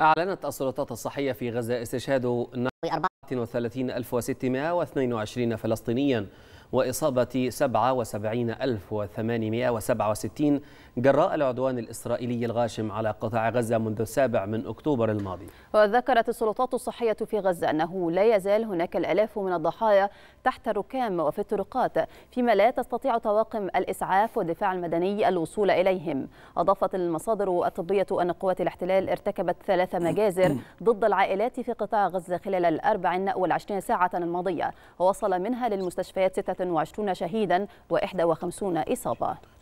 أعلنت السلطات الصحية في غزة استشهاد 34622 فلسطينيا وإصابة 77867 جراء العدوان الإسرائيلي الغاشم على قطاع غزة منذ السابع من أكتوبر الماضي وذكرت السلطات الصحية في غزة أنه لا يزال هناك الألاف من الضحايا تحت الركام وفي الطرقات فيما لا تستطيع طواقم الإسعاف والدفاع المدني الوصول إليهم أضافت المصادر الطبية أن قوات الاحتلال ارتكبت ثلاث مجازر ضد العائلات في قطاع غزة خلال الأربع والعشرين ساعة الماضية ووصل منها للمستشفيات ستة 123 شهيدا و51 إصابة